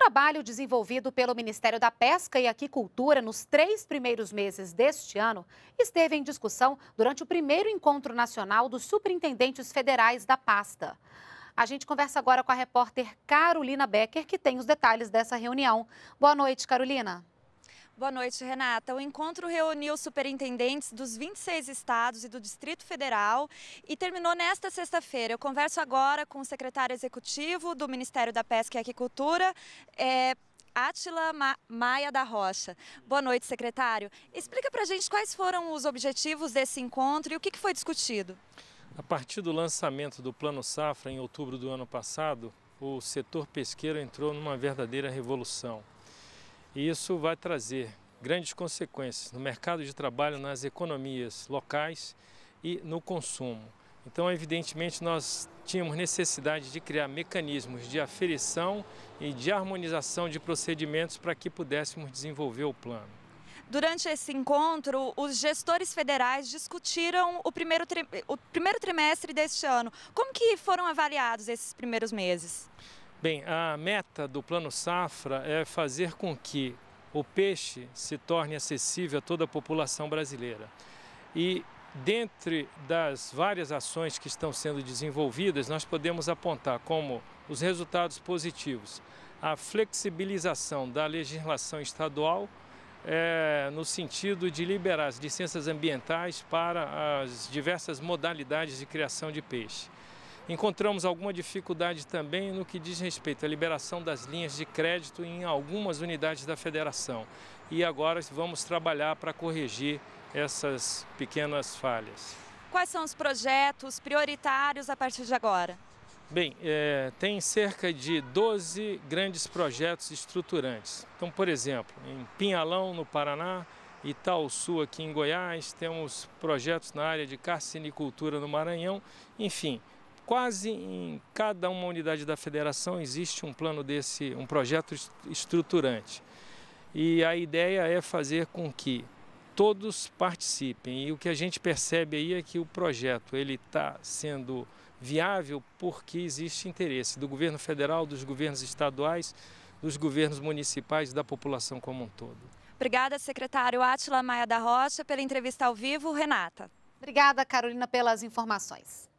trabalho desenvolvido pelo Ministério da Pesca e Aquicultura nos três primeiros meses deste ano esteve em discussão durante o primeiro encontro nacional dos superintendentes federais da pasta. A gente conversa agora com a repórter Carolina Becker, que tem os detalhes dessa reunião. Boa noite, Carolina. Boa noite, Renata. O encontro reuniu superintendentes dos 26 estados e do Distrito Federal e terminou nesta sexta-feira. Eu converso agora com o secretário executivo do Ministério da Pesca e Aquicultura, é, Átila Ma Maia da Rocha. Boa noite, secretário. Explica para a gente quais foram os objetivos desse encontro e o que, que foi discutido. A partir do lançamento do Plano Safra em outubro do ano passado, o setor pesqueiro entrou numa verdadeira revolução. E isso vai trazer grandes consequências no mercado de trabalho, nas economias locais e no consumo. Então, evidentemente, nós tínhamos necessidade de criar mecanismos de aferição e de harmonização de procedimentos para que pudéssemos desenvolver o plano. Durante esse encontro, os gestores federais discutiram o primeiro, o primeiro trimestre deste ano. Como que foram avaliados esses primeiros meses? Bem, a meta do Plano Safra é fazer com que o peixe se torne acessível a toda a população brasileira. E dentre das várias ações que estão sendo desenvolvidas, nós podemos apontar como os resultados positivos a flexibilização da legislação estadual é, no sentido de liberar as licenças ambientais para as diversas modalidades de criação de peixe. Encontramos alguma dificuldade também no que diz respeito à liberação das linhas de crédito em algumas unidades da federação. E agora vamos trabalhar para corrigir essas pequenas falhas. Quais são os projetos prioritários a partir de agora? Bem, é, tem cerca de 12 grandes projetos estruturantes. Então, por exemplo, em Pinhalão, no Paraná, sul aqui em Goiás, temos projetos na área de carcinicultura no Maranhão, enfim, quase em cada uma unidade da federação existe um plano desse, um projeto estruturante. E a ideia é fazer com que todos participem. E o que a gente percebe aí é que o projeto ele está sendo viável porque existe interesse do governo federal, dos governos estaduais, dos governos municipais, da população como um todo. Obrigada, secretário Átila Maia da Rocha, pela entrevista ao vivo. Renata. Obrigada, Carolina, pelas informações.